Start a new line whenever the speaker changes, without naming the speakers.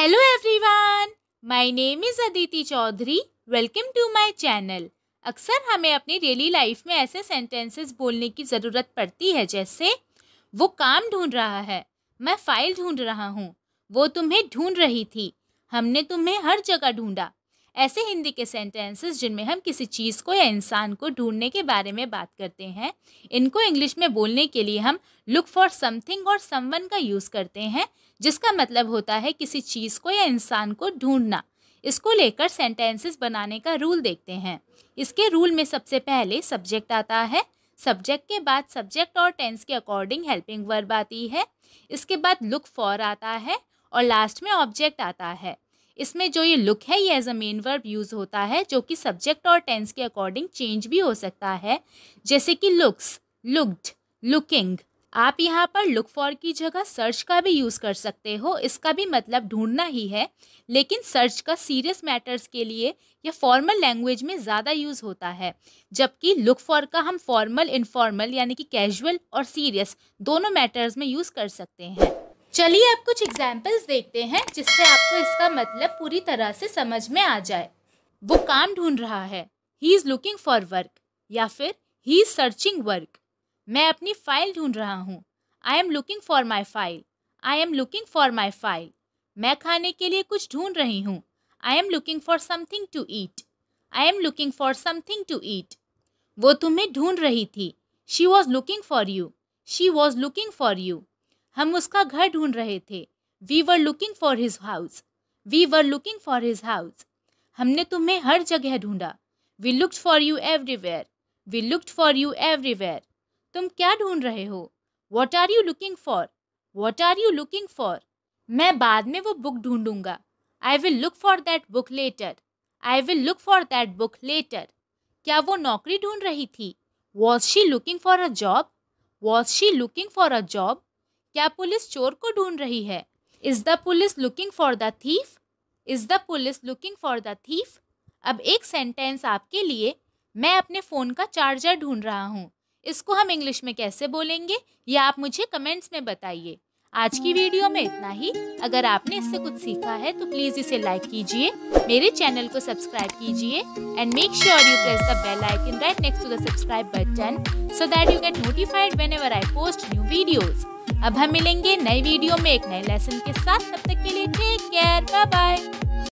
hello everyone my name is Aditi Chaudhary welcome to my channel अक्सर हमें अपनी डेली लाइफ में ऐसे सेंटेंसेस बोलने की ज़रूरत पड़ती है जैसे वो काम ढूंढ रहा है मैं फाइल ढूंढ रहा हूँ वो तुम्हें ढूंढ रही थी हमने तुम्हें हर जगह ढूंढा ऐसे हिंदी के सेंटेंसेस जिनमें हम किसी चीज़ को या इंसान को ढूंढने के बारे में बात करते हैं इनको इंग्लिश में बोलने के लिए हम लुक फॉर समथिंग और समवन का यूज़ करते हैं जिसका मतलब होता है किसी चीज़ को या इंसान को ढूंढना इसको लेकर सेंटेंसेस बनाने का रूल देखते हैं इसके रूल में सबसे पहले सब्जेक्ट आता है सब्जेक्ट के बाद सब्जेक्ट और टेंस के अकॉर्डिंग हेल्पिंग वर्ब आती है इसके बाद लुक फॉर आता है और लास्ट में ऑब्जेक्ट आता है इसमें जो ये लुक है ये as a main verb use होता है जो कि सब्जेक्ट और टेंस के अकॉर्डिंग चेंज भी हो सकता है जैसे कि लुक्स लुक्ड लुकिंग आप यहाँ पर लुक फॉर की जगह सर्च का भी यूज़ कर सकते हो इसका भी मतलब ढूंढना ही है लेकिन सर्च का सीरियस मैटर्स के लिए यह फॉर्मल लैंग्वेज में ज़्यादा यूज़ होता है जबकि लुक फॉर का हम फॉर्मल इनफॉर्मल यानी कि कैजुअल और सीरियस दोनों मैटर्स में यूज़ कर सकते हैं चलिए आप कुछ एग्जाम्पल्स देखते हैं जिससे आपको इसका मतलब पूरी तरह से समझ में आ जाए वो काम ढूंढ रहा है he is looking for work या फिर ही इज़ सर्चिंग वर्क मैं अपनी फ़ाइल ढूंढ रहा हूँ I am looking for my file I am looking for my file मैं खाने के लिए कुछ ढूंढ रही हूँ I am looking for something to eat I am looking for something to eat वो तुम्हें ढूंढ रही थी she was looking for you she was looking for you हम उसका घर ढूंढ रहे थे we were looking for his house we were looking for his house हमने तुम्हें हर जगह ढूंढा we looked for you everywhere we looked for you everywhere तुम क्या ढूंढ रहे हो what are you looking for what are you looking for मैं बाद में वो बुक ढूंढूंगा I will look for that book later I will look for that book later क्या वो नौकरी ढूंढ रही थी was she looking for a job was she looking for a job क्या पुलिस चोर को ढूंढ रही है is the police looking for the thief is the police looking for the thief अब एक सेंटेंस आपके लिए मैं अपने फ़ोन का चार्जर ढूंढ रहा हूँ इसको हम इंग्लिश में कैसे बोलेंगे ये आप मुझे कमेंट्स में बताइए आज की वीडियो में इतना ही अगर आपने इससे कुछ सीखा है तो प्लीज़ इसे लाइक कीजिए मेरे चैनल को सब्सक्राइब कीजिए and make sure you press the bell icon right next to the subscribe button so that you get notified whenever I post new videos अब हम मिलेंगे नई वीडियो में एक नए लेसन के साथ तब तक के लिए टेक केयर बाय बाय